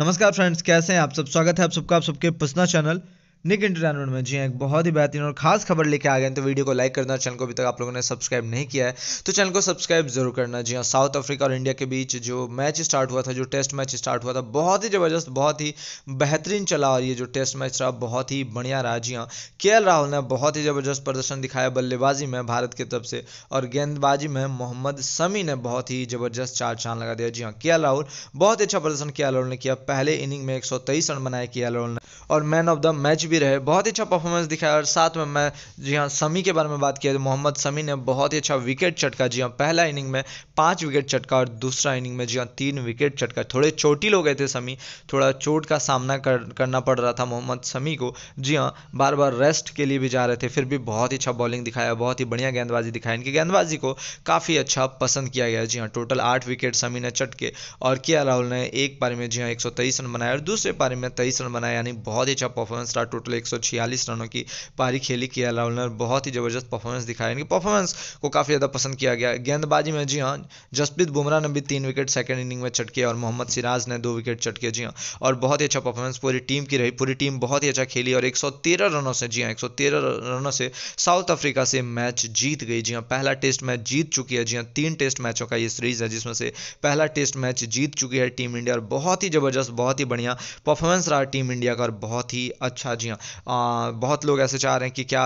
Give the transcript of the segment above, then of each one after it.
नमस्कार फ्रेंड्स कैसे हैं आप सब स्वागत है आप सबका आप सबके पसना चैनल निक इंटरटेनमेंट में जी हाँ एक बहुत ही बेहतरीन और खास खबर लेके आ गए तो वीडियो को लाइक करना चैनल को अभी तक आप लोगों ने सब्सक्राइब नहीं किया है तो चैनल को सब्सक्राइब जरूर करना जी हाँ साउथ अफ्रीका और इंडिया के बीच जो मैच स्टार्ट हुआ था जो टेस्ट मैच स्टार्ट हुआ था बहुत ही ज़बरदस्त बहुत ही बेहतरीन चला और ये जो टेस्ट मैच रहा बहुत ही बढ़िया रहा जी हाँ के राहुल ने बहुत ही ज़बरदस्त प्रदर्शन दिखाया बल्लेबाजी में भारत की तरफ से और गेंदबाजी में मोहम्मद समी ने बहुत ही ज़बरदस्त चार चांद लगा दिया जी हाँ के राहुल बहुत अच्छा प्रदर्शन के राहुल ने किया पहले इनिंग में एक रन बनाए के राहुल ने और मैन ऑफ द मैच भी रहे बहुत ही अच्छा परफॉर्मेंस दिखाया और साथ में मैं जी हाँ समी के बारे में बात किया तो मोहम्मद समी ने बहुत ही अच्छा विकेट चटका जी हाँ पहला इनिंग में पाँच विकेट चटका और दूसरा इनिंग में जी हाँ तीन विकेट चटका थोड़े चोटिल हो गए थे समी थोड़ा चोट का सामना कर, करना पड़ रहा था मोहम्मद समी को जी हाँ बार बार रेस्ट के लिए भी जा रहे थे फिर भी बहुत ही अच्छा बॉलिंग दिखाया बहुत ही बढ़िया गेंदबाजी दिखाई इनकी गेंदबाजी को काफ़ी अच्छा पसंद किया गया जी हाँ टोटल आठ विकेट समी ने चटके और के राहुल ने एक पारी में जी हाँ एक रन बनाया और दूसरे पारी में तेईस रन बनाया यानी बहुत ही अच्छा परफॉर्मेंस रहा टोटल एक रनों की पारी खेली किया एल ने बहुत ही ज़बरदस्त परफॉर्मेंस दिखाया इनकी परफॉर्मेंस को काफ़ी ज़्यादा पसंद किया गया गेंदबाजी में जी हाँ जसप्रीत बुमराह ने भी तीन विकेट सेकेंड इनिंग में चटके और मोहम्मद सिराज ने दो विकेट चटके जी हाँ और बहुत ही अच्छा परफॉर्मेंस पूरी टीम की रही पूरी टीम बहुत ही अच्छा खेली और एक रनों से जी हाँ एक रनों से साउथ अफ्रीका से मैच जीत गई जी हाँ पहला टेस्ट मैच जीत चुकी है जी हाँ तीन टेस्ट मैचों का ये सीरीज है जिसमें से पहला टेस्ट मैच जीत चुकी है टीम इंडिया और बहुत ही ज़बरदस्त बहुत ही बढ़िया परफॉर्मेंस रहा टीम इंडिया का और बहुत ही अच्छा जी हाँ। जी हाँ बहुत लोग ऐसे चाह रहे हैं कि क्या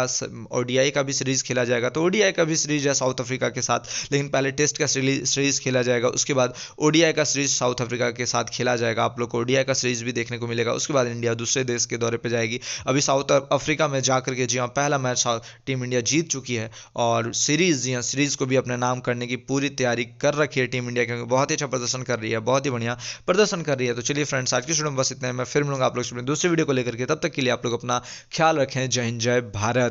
ओडीआई का भी सीरीज़ खेला जाएगा तो ओडीआई का भी सीरीज़ है साउथ अफ्रीका के साथ लेकिन पहले टेस्ट का सीरीज़ खेला जाएगा उसके बाद ओडीआई का सीरीज़ साउथ अफ्रीका के साथ खेला जाएगा आप लोग को ओडीआई का सीरीज़ भी देखने को मिलेगा उसके बाद इंडिया दूसरे देश के दौरे पर जाएगी अभी साउथ अफ्रीका में जाकर के जी हाँ पहला मैच टीम इंडिया जीत चुकी है और सीरीज़ जी हाँ सीरीज़ को भी अपने नाम करने की पूरी तैयारी कर रखी है टीम इंडिया क्योंकि बहुत ही अच्छा प्रदर्शन कर रही है बहुत ही बढ़िया प्रदर्शन कर रही है तो चलिए फ्रेंड्स आज की स्टूडेंट बस इतने मैं फिर मिलूंगा आप लोग दूसरी वीडियो को लेकर के तब तक के लिए आप लोग लोग अपना ख्याल रखें जय हिंद जय भारत